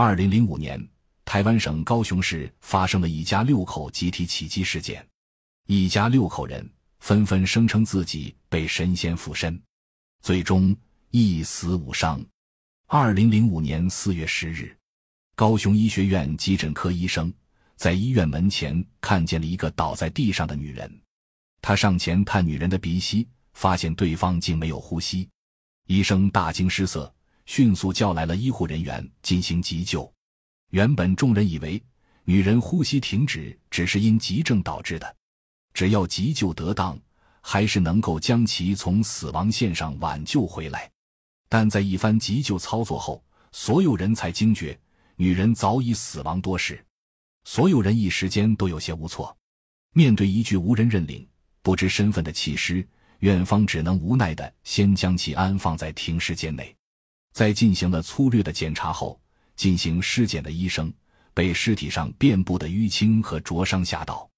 二零零五年，台湾省高雄市发生了一家六口集体起乩事件。一家六口人纷纷声称自己被神仙附身，最终一死五伤。二零零五年四月十日，高雄医学院急诊科医生在医院门前看见了一个倒在地上的女人，他上前探女人的鼻息，发现对方竟没有呼吸，医生大惊失色。迅速叫来了医护人员进行急救。原本众人以为女人呼吸停止只是因急症导致的，只要急救得当，还是能够将其从死亡线上挽救回来。但在一番急救操作后，所有人才惊觉女人早已死亡多时。所有人一时间都有些无措，面对一具无人认领、不知身份的弃尸，院方只能无奈的先将其安放在停尸间内。在进行了粗略的检查后，进行尸检的医生被尸体上遍布的淤青和灼伤吓到。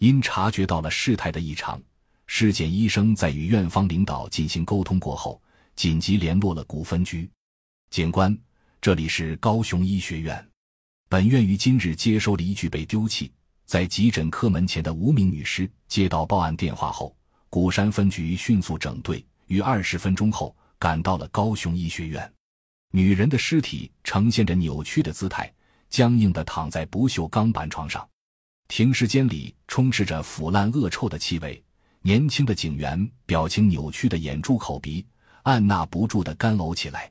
因察觉到了事态的异常，尸检医生在与院方领导进行沟通过后，紧急联络了古分局警官。这里是高雄医学院，本院于今日接收了一具被丢弃在急诊科门前的无名女尸。接到报案电话后，古山分局迅速整队，于二十分钟后赶到了高雄医学院。女人的尸体呈现着扭曲的姿态，僵硬的躺在不锈钢板床上。停尸间里充斥着腐烂恶臭的气味。年轻的警员表情扭曲的掩住口鼻，按捺不住的干呕起来。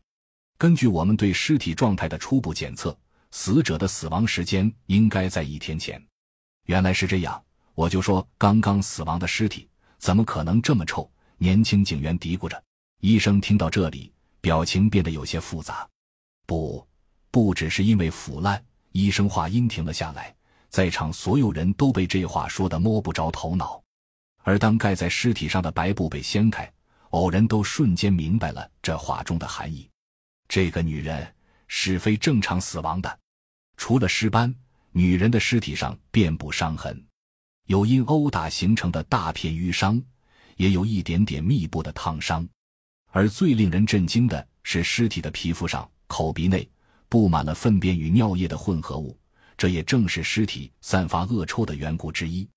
根据我们对尸体状态的初步检测，死者的死亡时间应该在一天前。原来是这样，我就说刚刚死亡的尸体怎么可能这么臭？年轻警员嘀咕着。医生听到这里。表情变得有些复杂，不，不只是因为腐烂。医生话音停了下来，在场所有人都被这话说的摸不着头脑。而当盖在尸体上的白布被掀开，偶人都瞬间明白了这话中的含义：这个女人是非正常死亡的。除了尸斑，女人的尸体上遍布伤痕，有因殴打形成的大片淤伤，也有一点点密布的烫伤。而最令人震惊的是，尸体的皮肤上、口鼻内布满了粪便与尿液的混合物，这也正是尸体散发恶臭的缘故之一。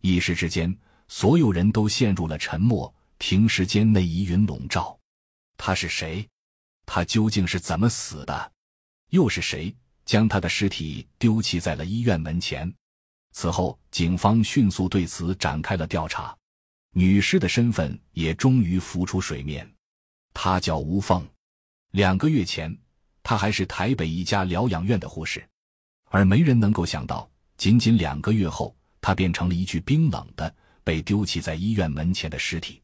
一时之间，所有人都陷入了沉默，庭室间内疑云笼罩。他是谁？他究竟是怎么死的？又是谁将他的尸体丢弃在了医院门前？此后，警方迅速对此展开了调查，女尸的身份也终于浮出水面。她叫吴凤，两个月前，她还是台北一家疗养院的护士，而没人能够想到，仅仅两个月后，她变成了一具冰冷的、被丢弃在医院门前的尸体。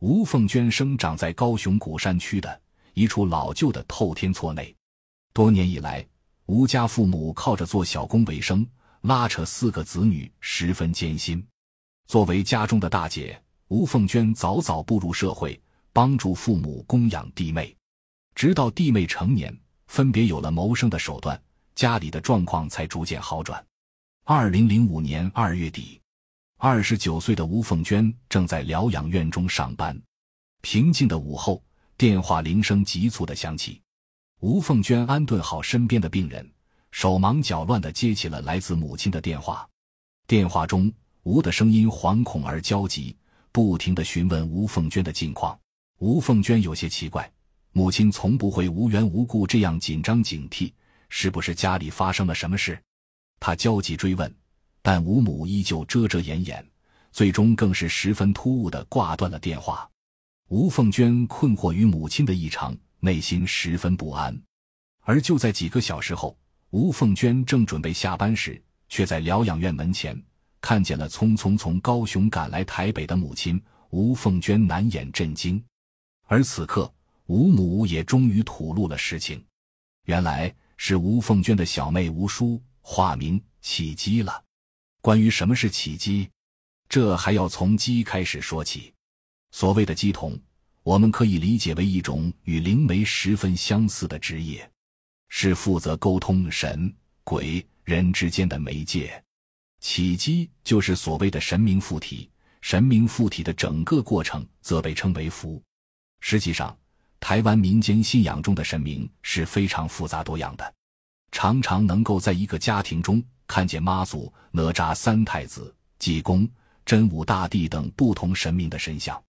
吴凤娟生长在高雄古山区的一处老旧的透天厝内，多年以来，吴家父母靠着做小工为生，拉扯四个子女十分艰辛。作为家中的大姐，吴凤娟早早步入社会。帮助父母供养弟妹，直到弟妹成年，分别有了谋生的手段，家里的状况才逐渐好转。二零零五年二月底，二十九岁的吴凤娟正在疗养院中上班。平静的午后，电话铃声急促的响起。吴凤娟安顿好身边的病人，手忙脚乱的接起了来自母亲的电话。电话中，吴的声音惶恐而焦急，不停的询问吴凤娟的近况。吴凤娟有些奇怪，母亲从不会无缘无故这样紧张警惕，是不是家里发生了什么事？她焦急追问，但吴母依旧遮遮掩掩，最终更是十分突兀的挂断了电话。吴凤娟困惑于母亲的异常，内心十分不安。而就在几个小时后，吴凤娟正准备下班时，却在疗养院门前看见了匆匆从高雄赶来台北的母亲。吴凤娟难掩震惊。而此刻，吴母也终于吐露了实情，原来是吴凤娟的小妹吴叔化名起鸡了。关于什么是起鸡，这还要从鸡开始说起。所谓的鸡童，我们可以理解为一种与灵媒十分相似的职业，是负责沟通神鬼人之间的媒介。起鸡就是所谓的神明附体，神明附体的整个过程则被称为符。实际上，台湾民间信仰中的神明是非常复杂多样的，常常能够在一个家庭中看见妈祖、哪吒、三太子、济公、真武大帝等不同神明的神像。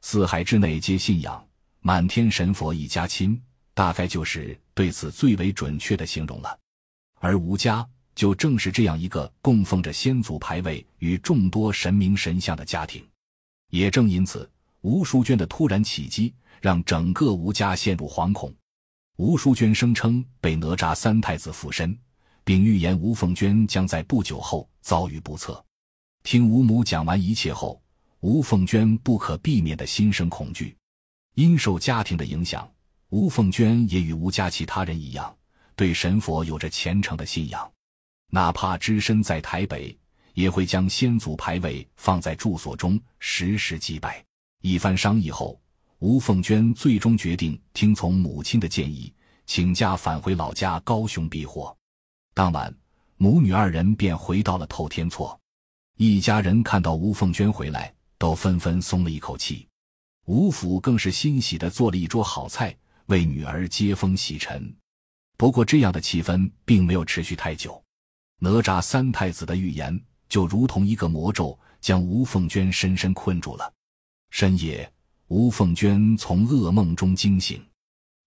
四海之内皆信仰，满天神佛一家亲，大概就是对此最为准确的形容了。而吴家就正是这样一个供奉着先祖牌位与众多神明神像的家庭，也正因此。吴淑娟的突然起击，让整个吴家陷入惶恐。吴淑娟声称被哪吒三太子附身，并预言吴凤娟将在不久后遭遇不测。听吴母讲完一切后，吴凤娟不可避免的心生恐惧。因受家庭的影响，吴凤娟也与吴家其他人一样，对神佛有着虔诚的信仰。哪怕只身在台北，也会将先祖牌位放在住所中时时祭拜。一番商议后，吴凤娟最终决定听从母亲的建议，请假返回老家高雄避祸。当晚，母女二人便回到了透天厝。一家人看到吴凤娟回来，都纷纷松了一口气。吴府更是欣喜的做了一桌好菜，为女儿接风洗尘。不过，这样的气氛并没有持续太久。哪吒三太子的预言就如同一个魔咒，将吴凤娟深深困住了。深夜，吴凤娟从噩梦中惊醒，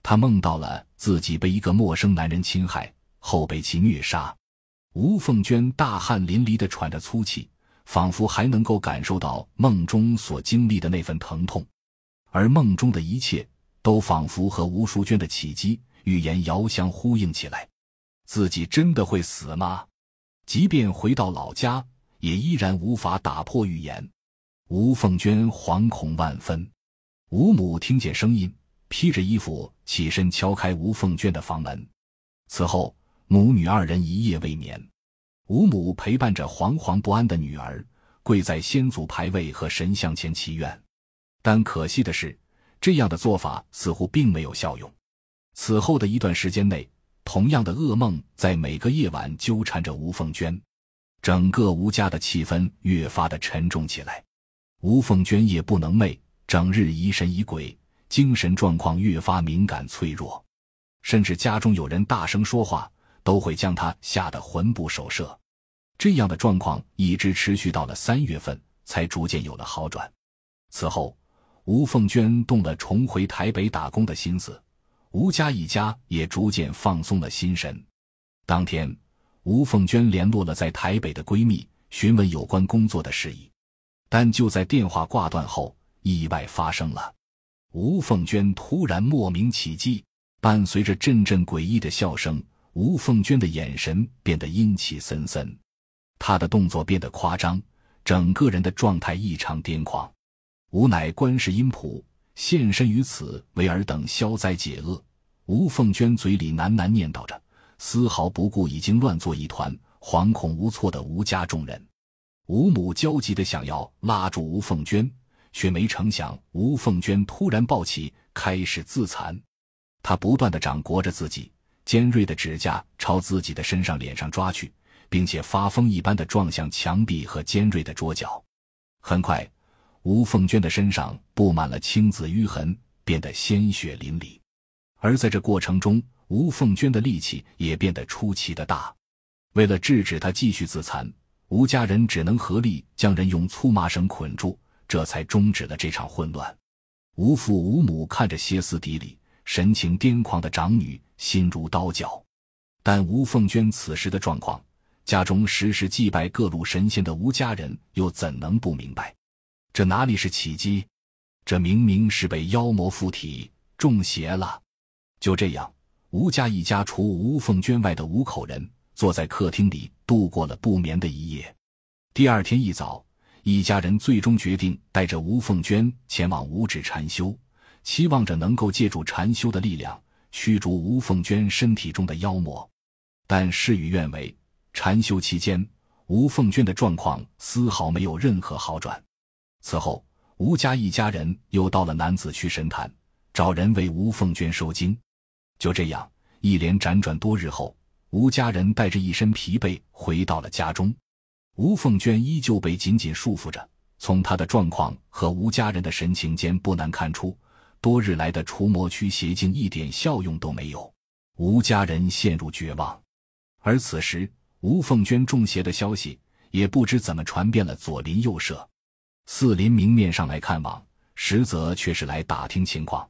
她梦到了自己被一个陌生男人侵害后被其虐杀。吴凤娟大汗淋漓的喘着粗气，仿佛还能够感受到梦中所经历的那份疼痛，而梦中的一切都仿佛和吴淑娟的契机预言遥相呼应起来。自己真的会死吗？即便回到老家，也依然无法打破预言。吴凤娟惶恐万分，吴母听见声音，披着衣服起身敲开吴凤娟的房门。此后，母女二人一夜未眠。吴母陪伴着惶惶不安的女儿，跪在先祖牌位和神像前祈愿。但可惜的是，这样的做法似乎并没有效用。此后的一段时间内，同样的噩梦在每个夜晚纠缠着吴凤娟。整个吴家的气氛越发的沉重起来。吴凤娟夜不能寐，整日疑神疑鬼，精神状况越发敏感脆弱，甚至家中有人大声说话，都会将她吓得魂不守舍。这样的状况一直持续到了三月份，才逐渐有了好转。此后，吴凤娟动了重回台北打工的心思，吴家一家也逐渐放松了心神。当天，吴凤娟联络了在台北的闺蜜，询问有关工作的事宜。但就在电话挂断后，意外发生了。吴凤娟突然莫名起悸，伴随着阵阵诡异的笑声，吴凤娟的眼神变得阴气森森，她的动作变得夸张，整个人的状态异常癫狂。吾乃观世音菩现身于此，为尔等消灾解厄。吴凤娟嘴里喃喃念叨着，丝毫不顾已经乱作一团、惶恐无措的吴家众人。吴母焦急的想要拉住吴凤娟，却没成想，吴凤娟突然抱起，开始自残。她不断的掌掴着自己，尖锐的指甲朝自己的身上、脸上抓去，并且发疯一般的撞向墙壁和尖锐的桌角。很快，吴凤娟的身上布满了青紫淤痕，变得鲜血淋漓。而在这过程中，吴凤娟的力气也变得出奇的大。为了制止她继续自残，吴家人只能合力将人用粗麻绳捆住，这才终止了这场混乱。吴父、吴母看着歇斯底里、神情癫狂的长女，心如刀绞。但吴凤娟此时的状况，家中时时祭拜各路神仙的吴家人又怎能不明白？这哪里是奇迹？这明明是被妖魔附体、中邪了。就这样，吴家一家除吴凤娟外的五口人坐在客厅里。度过了不眠的一夜，第二天一早，一家人最终决定带着吴凤娟前往五指禅修，期望着能够借助禅修的力量驱逐吴凤娟身体中的妖魔。但事与愿违，禅修期间，吴凤娟的状况丝毫没有任何好转。此后，吴家一家人又到了男子区神坛，找人为吴凤娟收惊。就这样，一连辗转多日后。吴家人带着一身疲惫回到了家中，吴凤娟依旧被紧紧束缚着。从她的状况和吴家人的神情间，不难看出，多日来的除魔驱邪竟一点效用都没有。吴家人陷入绝望，而此时吴凤娟中邪的消息，也不知怎么传遍了左邻右舍。四邻明面上来看望，实则却是来打听情况。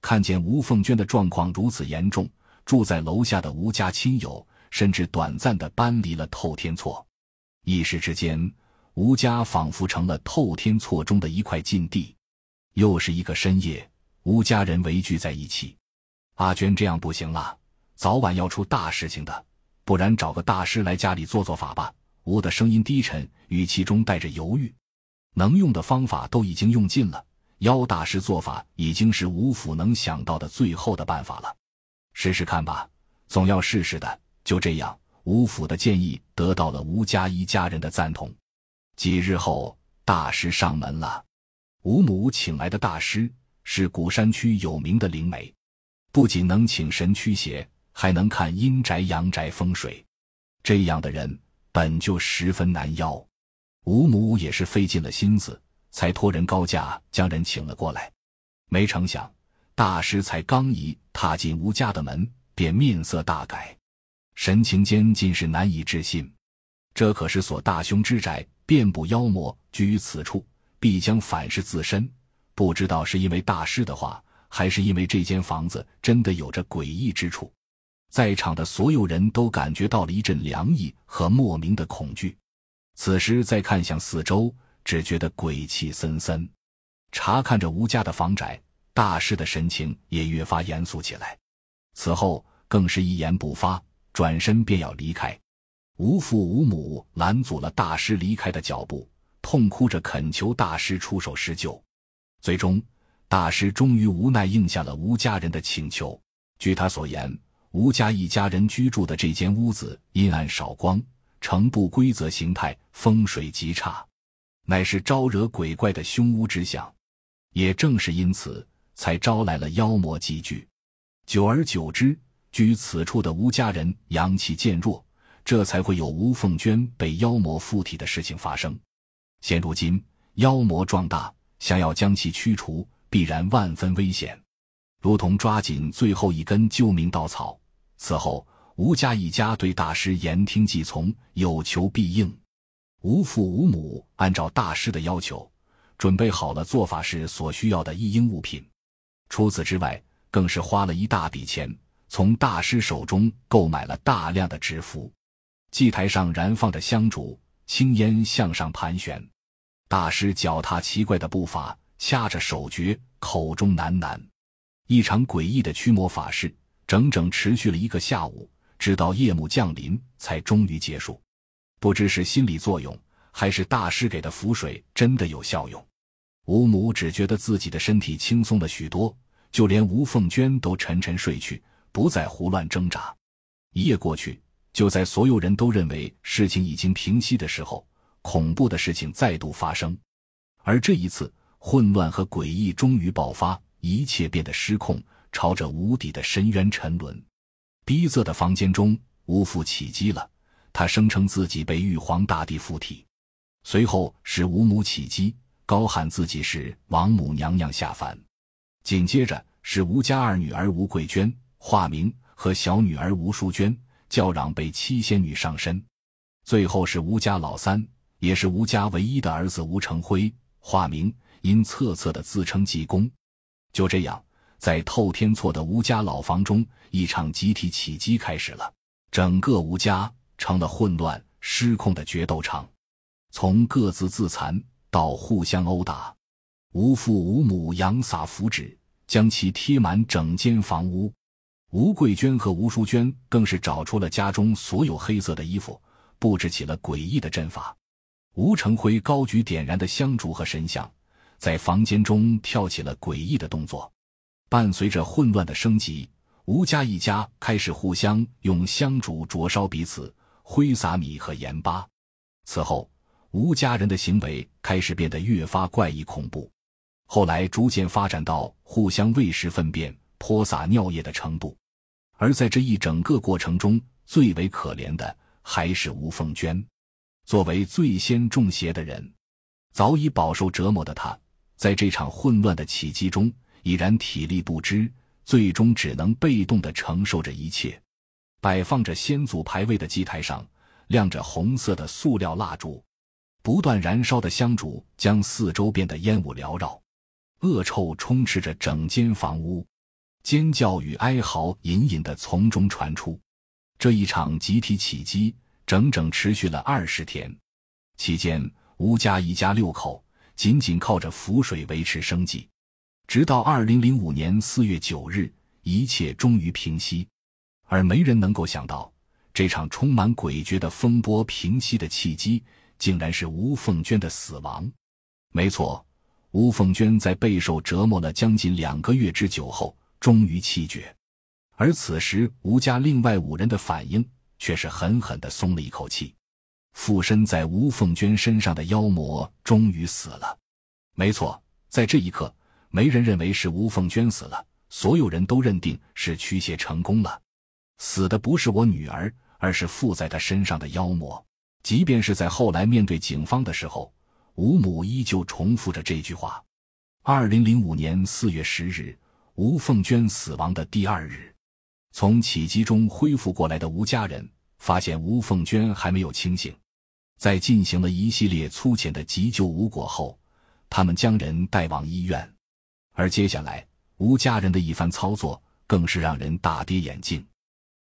看见吴凤娟的状况如此严重。住在楼下的吴家亲友，甚至短暂的搬离了透天厝。一时之间，吴家仿佛成了透天厝中的一块禁地。又是一个深夜，吴家人围聚在一起。阿娟，这样不行了，早晚要出大事情的，不然找个大师来家里做做法吧。吴的声音低沉，语气中带着犹豫。能用的方法都已经用尽了，邀大师做法已经是吴府能想到的最后的办法了。试试看吧，总要试试的。就这样，吴府的建议得到了吴家一家人的赞同。几日后，大师上门了。吴母请来的大师是古山区有名的灵媒，不仅能请神驱邪，还能看阴宅阳宅风水。这样的人本就十分难邀，吴母也是费尽了心思，才托人高价将人请了过来。没成想，大师才刚一，踏进吴家的门，便面色大改，神情间尽是难以置信。这可是所大凶之宅，遍布妖魔，居于此处必将反噬自身。不知道是因为大师的话，还是因为这间房子真的有着诡异之处。在场的所有人都感觉到了一阵凉意和莫名的恐惧。此时再看向四周，只觉得鬼气森森。查看着吴家的房宅。大师的神情也越发严肃起来，此后更是一言不发，转身便要离开。无父无母拦阻了大师离开的脚步，痛哭着恳求大师出手施救。最终，大师终于无奈应下了吴家人的请求。据他所言，吴家一家人居住的这间屋子阴暗少光，呈不规则形态，风水极差，乃是招惹鬼怪的凶屋之相。也正是因此。才招来了妖魔集聚，久而久之，居此处的吴家人阳气渐弱，这才会有吴凤娟被妖魔附体的事情发生。现如今，妖魔壮大，想要将其驱除，必然万分危险，如同抓紧最后一根救命稻草。此后，吴家一家对大师言听计从，有求必应。无父无母，按照大师的要求，准备好了做法时所需要的一应物品。除此之外，更是花了一大笔钱从大师手中购买了大量的纸符。祭台上燃放着香烛，青烟向上盘旋。大师脚踏奇怪的步伐，掐着手诀，口中喃喃。一场诡异的驱魔法事，整整持续了一个下午，直到夜幕降临才终于结束。不知是心理作用，还是大师给的符水真的有效用。吴母只觉得自己的身体轻松了许多，就连吴凤娟都沉沉睡去，不再胡乱挣扎。一夜过去，就在所有人都认为事情已经平息的时候，恐怖的事情再度发生。而这一次，混乱和诡异终于爆发，一切变得失控，朝着无底的深渊沉沦。逼仄的房间中，吴父起乩了，他声称自己被玉皇大帝附体，随后是吴母起乩。高喊自己是王母娘娘下凡，紧接着是吴家二女儿吴桂娟化名和小女儿吴淑娟叫嚷被七仙女上身，最后是吴家老三，也是吴家唯一的儿子吴成辉化名，因恻恻的自称济公。就这样，在透天错的吴家老房中，一场集体起击开始了，整个吴家成了混乱失控的决斗场，从各自自残。到互相殴打，吴父吴母扬撒符纸，将其贴满整间房屋。吴桂娟和吴淑娟更是找出了家中所有黑色的衣服，布置起了诡异的阵法。吴成辉高举点燃的香烛和神像，在房间中跳起了诡异的动作。伴随着混乱的升级，吴家一家开始互相用香烛灼烧彼此，挥洒米和盐巴。此后。吴家人的行为开始变得越发怪异恐怖，后来逐渐发展到互相喂食粪便、泼洒尿液的程度。而在这一整个过程中，最为可怜的还是吴凤娟，作为最先中邪的人，早已饱受折磨的她，在这场混乱的起机中已然体力不支，最终只能被动的承受着一切。摆放着先祖牌位的祭台上，亮着红色的塑料蜡烛。不断燃烧的香烛将四周变得烟雾缭绕，恶臭充斥着整间房屋，尖叫与哀嚎隐隐的从中传出。这一场集体起击整整持续了二十天，期间吴家一家六口仅仅靠着浮水维持生计，直到二零零五年四月九日，一切终于平息。而没人能够想到，这场充满诡谲的风波平息的契机。竟然是吴凤娟的死亡。没错，吴凤娟在备受折磨了将近两个月之久后，终于气绝。而此时，吴家另外五人的反应却是狠狠的松了一口气。附身在吴凤娟身上的妖魔终于死了。没错，在这一刻，没人认为是吴凤娟死了，所有人都认定是驱邪成功了。死的不是我女儿，而是附在她身上的妖魔。即便是在后来面对警方的时候，吴母依旧重复着这句话。二零零五年四月十日，吴凤娟死亡的第二日，从起机中恢复过来的吴家人发现吴凤娟还没有清醒，在进行了一系列粗浅的急救无果后，他们将人带往医院。而接下来吴家人的一番操作更是让人大跌眼镜。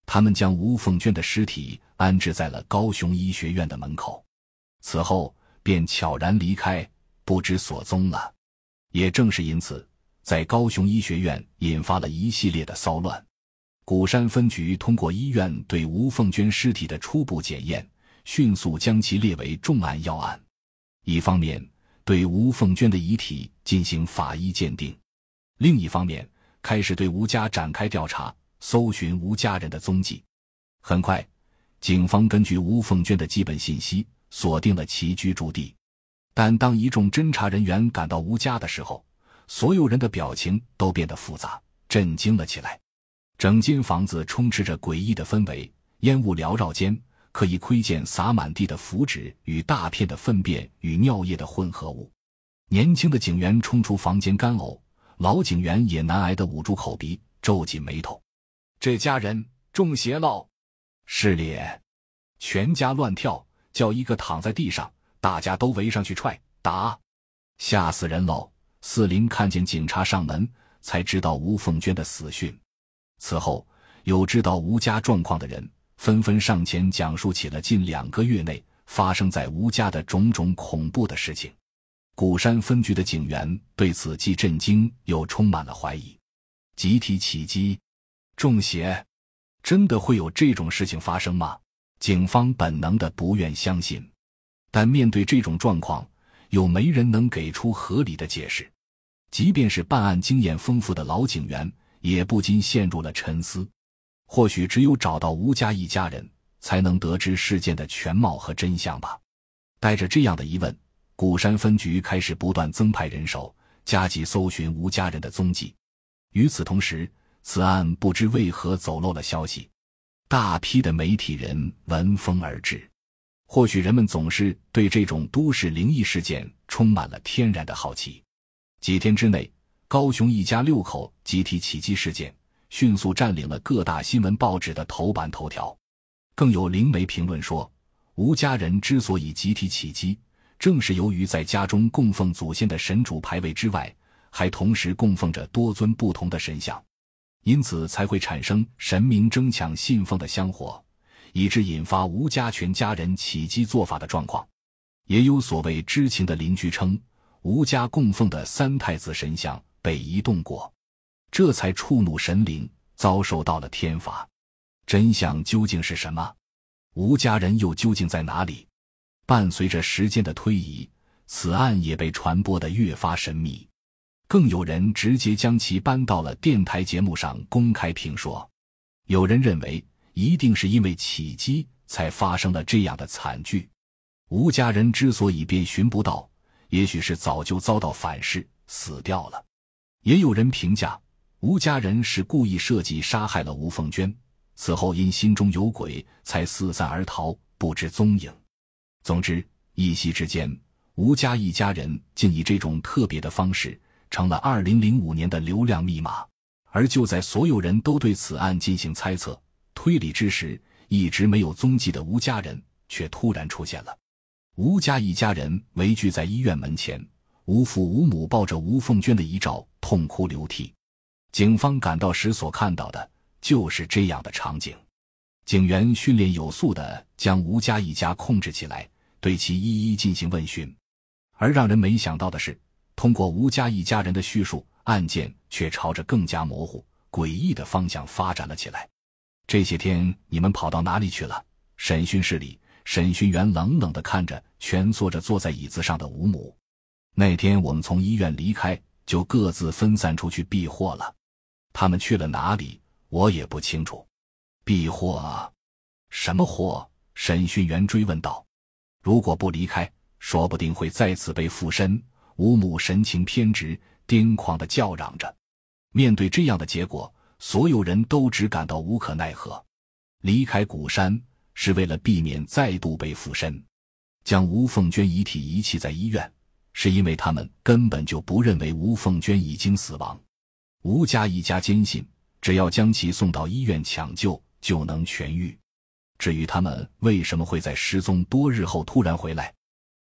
他们将吴凤娟的尸体安置在了高雄医学院的门口，此后便悄然离开，不知所踪了。也正是因此，在高雄医学院引发了一系列的骚乱。鼓山分局通过医院对吴凤娟尸体的初步检验，迅速将其列为重案要案。一方面，对吴凤娟的遗体进行法医鉴定；另一方面，开始对吴家展开调查。搜寻吴家人的踪迹，很快，警方根据吴凤娟的基本信息锁定了其居住地。但当一众侦查人员赶到吴家的时候，所有人的表情都变得复杂，震惊了起来。整间房子充斥着诡异的氛围，烟雾缭绕间可以窥见洒满地的符纸与大片的粪便与尿液的混合物。年轻的警员冲出房间干呕，老警员也难挨的捂住口鼻，皱紧眉头。这家人中邪喽！是咧，全家乱跳，叫一个躺在地上，大家都围上去踹打，吓死人喽！四林看见警察上门，才知道吴凤娟的死讯。此后，有知道吴家状况的人纷纷上前讲述起了近两个月内发生在吴家的种种恐怖的事情。古山分局的警员对此既震惊又充满了怀疑，集体起击。中邪，真的会有这种事情发生吗？警方本能的不愿相信，但面对这种状况，又没人能给出合理的解释。即便是办案经验丰富的老警员，也不禁陷入了沉思。或许只有找到吴家一家人，才能得知事件的全貌和真相吧。带着这样的疑问，古山分局开始不断增派人手，加紧搜寻吴家人的踪迹。与此同时，此案不知为何走漏了消息，大批的媒体人闻风而至。或许人们总是对这种都市灵异事件充满了天然的好奇。几天之内，高雄一家六口集体起乩事件迅速占领了各大新闻报纸的头版头条。更有灵媒评论说，吴家人之所以集体起乩，正是由于在家中供奉祖先的神主牌位之外，还同时供奉着多尊不同的神像。因此才会产生神明争抢信奉的香火，以致引发吴家全家人起乩做法的状况。也有所谓知情的邻居称，吴家供奉的三太子神像被移动过，这才触怒神灵，遭受到了天罚。真相究竟是什么？吴家人又究竟在哪里？伴随着时间的推移，此案也被传播的越发神秘。更有人直接将其搬到了电台节目上公开评说。有人认为，一定是因为起机才发生了这样的惨剧。吴家人之所以遍寻不到，也许是早就遭到反噬死掉了。也有人评价，吴家人是故意设计杀害了吴凤娟，此后因心中有鬼才四散而逃，不知踪影。总之，一夕之间，吴家一家人竟以这种特别的方式。成了二零零五年的流量密码。而就在所有人都对此案进行猜测、推理之时，一直没有踪迹的吴家人却突然出现了。吴家一家人围聚在医院门前，吴父、吴母抱着吴凤娟的遗照痛哭流涕。警方赶到时所看到的就是这样的场景。警员训练有素的将吴家一家控制起来，对其一一进行问讯。而让人没想到的是。通过吴家一家人的叙述，案件却朝着更加模糊、诡异的方向发展了起来。这些天你们跑到哪里去了？审讯室里，审讯员冷冷地看着蜷缩着坐在椅子上的吴母。那天我们从医院离开，就各自分散出去避祸了。他们去了哪里？我也不清楚。避祸？什么祸？审讯员追问道。如果不离开，说不定会再次被附身。吴母神情偏执、癫狂的叫嚷着。面对这样的结果，所有人都只感到无可奈何。离开古山是为了避免再度被附身，将吴凤娟遗体遗弃在医院，是因为他们根本就不认为吴凤娟已经死亡。吴家一家坚信，只要将其送到医院抢救，就能痊愈。至于他们为什么会在失踪多日后突然回来，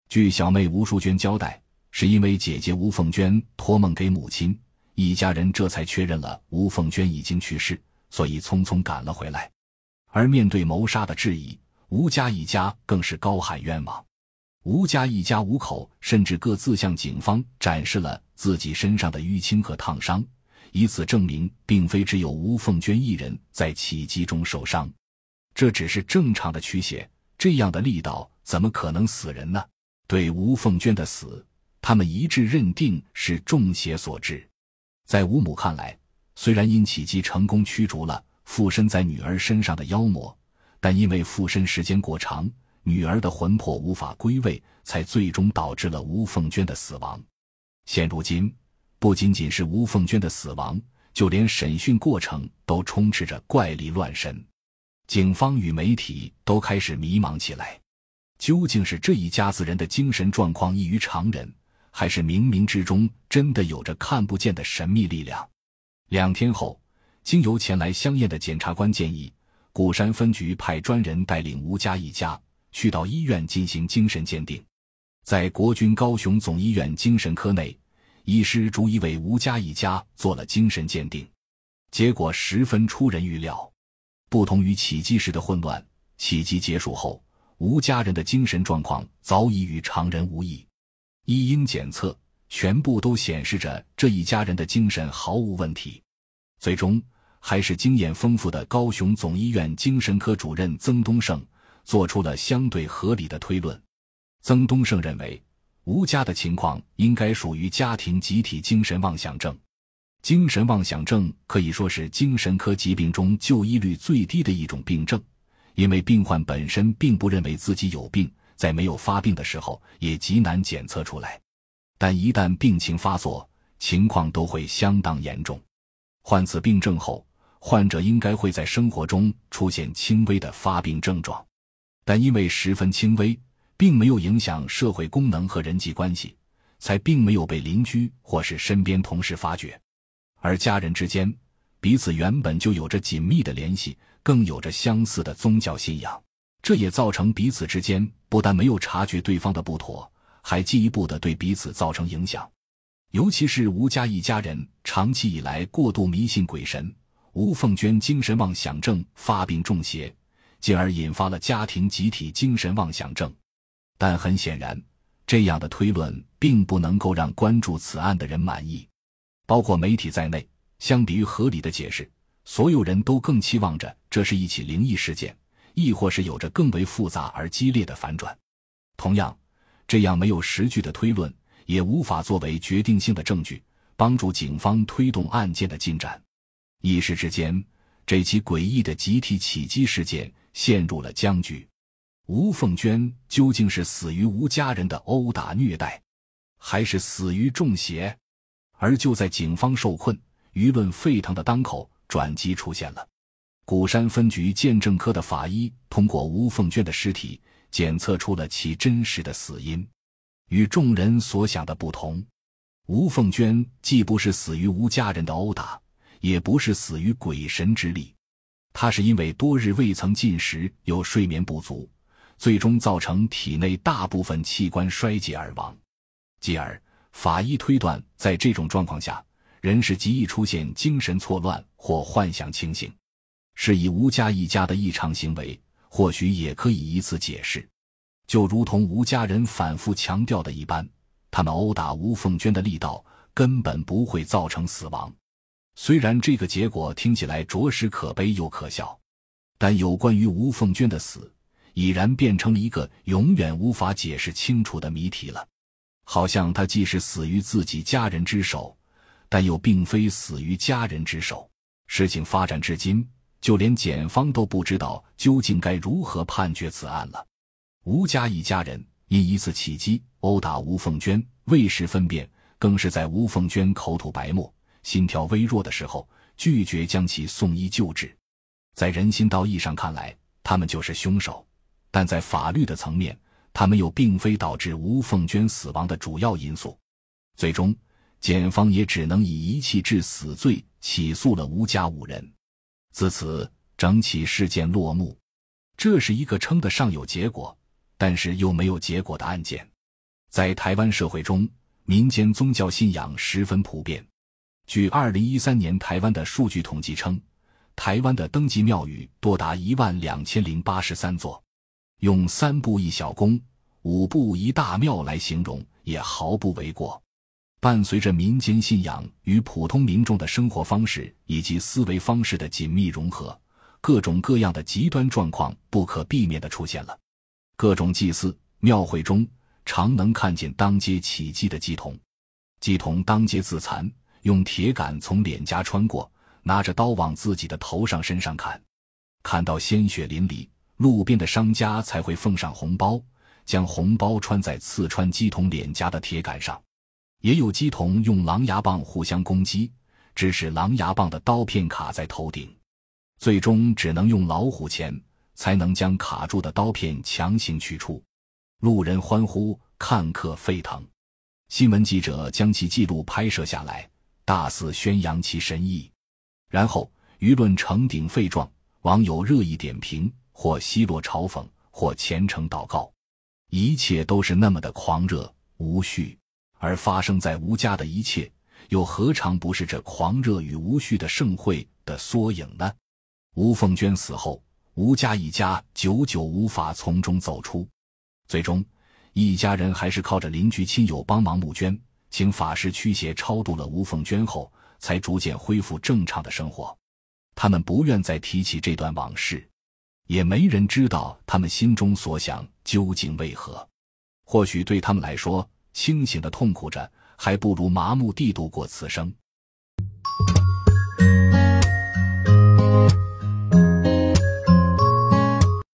据小妹吴淑娟交代。是因为姐姐吴凤娟托梦给母亲，一家人这才确认了吴凤娟已经去世，所以匆匆赶了回来。而面对谋杀的质疑，吴家一家更是高喊冤枉。吴家一家五口甚至各自向警方展示了自己身上的淤青和烫伤，以此证明并非只有吴凤娟一人在起击中受伤。这只是正常的驱邪，这样的力道怎么可能死人呢？对吴凤娟的死。他们一致认定是中邪所致。在吴母看来，虽然因奇迹成功驱逐了附身在女儿身上的妖魔，但因为附身时间过长，女儿的魂魄无法归位，才最终导致了吴凤娟的死亡。现如今，不仅仅是吴凤娟的死亡，就连审讯过程都充斥着怪力乱神，警方与媒体都开始迷茫起来。究竟是这一家子人的精神状况异于常人？还是冥冥之中真的有着看不见的神秘力量。两天后，经由前来香艳的检察官建议，鼓山分局派专人带领吴家一家去到医院进行精神鉴定。在国军高雄总医院精神科内，医师逐一为吴家一家做了精神鉴定，结果十分出人预料。不同于起机时的混乱，起机结束后，吴家人的精神状况早已与常人无异。一应检测全部都显示着这一家人的精神毫无问题，最终还是经验丰富的高雄总医院精神科主任曾东胜做出了相对合理的推论。曾东胜认为，吴家的情况应该属于家庭集体精神妄想症。精神妄想症可以说是精神科疾病中就医率最低的一种病症，因为病患本身并不认为自己有病。在没有发病的时候，也极难检测出来，但一旦病情发作，情况都会相当严重。患此病症后，患者应该会在生活中出现轻微的发病症状，但因为十分轻微，并没有影响社会功能和人际关系，才并没有被邻居或是身边同事发觉。而家人之间彼此原本就有着紧密的联系，更有着相似的宗教信仰，这也造成彼此之间。不但没有察觉对方的不妥，还进一步的对彼此造成影响。尤其是吴家一家人长期以来过度迷信鬼神，吴凤娟精神妄想症发病中邪，进而引发了家庭集体精神妄想症。但很显然，这样的推论并不能够让关注此案的人满意，包括媒体在内。相比于合理的解释，所有人都更期望着这是一起灵异事件。亦或是有着更为复杂而激烈的反转。同样，这样没有实据的推论，也无法作为决定性的证据，帮助警方推动案件的进展。一时之间，这起诡异的集体起击事件陷入了僵局。吴凤娟究竟是死于吴家人的殴打虐待，还是死于中邪？而就在警方受困、舆论沸腾的当口，转机出现了。鼓山分局鉴证科的法医通过吴凤娟的尸体检测出了其真实的死因，与众人所想的不同。吴凤娟既不是死于吴家人的殴打，也不是死于鬼神之力，她是因为多日未曾进食，又睡眠不足，最终造成体内大部分器官衰竭而亡。继而，法医推断，在这种状况下，人是极易出现精神错乱或幻想情形。是以吴家一家的异常行为，或许也可以以此解释。就如同吴家人反复强调的一般，他们殴打吴凤娟的力道根本不会造成死亡。虽然这个结果听起来着实可悲又可笑，但有关于吴凤娟的死已然变成了一个永远无法解释清楚的谜题了。好像她既是死于自己家人之手，但又并非死于家人之手。事情发展至今。就连检方都不知道究竟该如何判决此案了。吴家一家人因一次契机殴打吴凤娟，未时分辨，更是在吴凤娟口吐白沫、心跳微弱的时候，拒绝将其送医救治。在人心道义上看来，他们就是凶手；但在法律的层面，他们又并非导致吴凤娟死亡的主要因素。最终，检方也只能以遗弃致死罪起诉了吴家五人。自此，整起事件落幕。这是一个称得上有结果，但是又没有结果的案件。在台湾社会中，民间宗教信仰十分普遍。据二零一三年台湾的数据统计称，台湾的登记庙宇多达一万两千零八十三座，用“三步一小宫，五步一大庙”来形容也毫不为过。伴随着民间信仰与普通民众的生活方式以及思维方式的紧密融合，各种各样的极端状况不可避免的出现了。各种祭祀庙会中，常能看见当街起祭的祭童，祭童当街自残，用铁杆从脸颊穿过，拿着刀往自己的头上身上砍，看到鲜血淋漓，路边的商家才会奉上红包，将红包穿在刺穿祭童脸颊的铁杆上。也有鸡童用狼牙棒互相攻击，致使狼牙棒的刀片卡在头顶，最终只能用老虎钳才能将卡住的刀片强行取出。路人欢呼，看客沸腾，新闻记者将其记录拍摄下来，大肆宣扬其神意，然后舆论成鼎沸状，网友热议点评，或奚落嘲讽，或虔诚祷告，一切都是那么的狂热无序。而发生在吴家的一切，又何尝不是这狂热与无序的盛会的缩影呢？吴凤娟死后，吴家一家久久无法从中走出，最终一家人还是靠着邻居亲友帮忙募捐，请法师驱邪超度了吴凤娟后，才逐渐恢复正常的生活。他们不愿再提起这段往事，也没人知道他们心中所想究竟为何。或许对他们来说，清醒的痛苦着，还不如麻木地度过此生。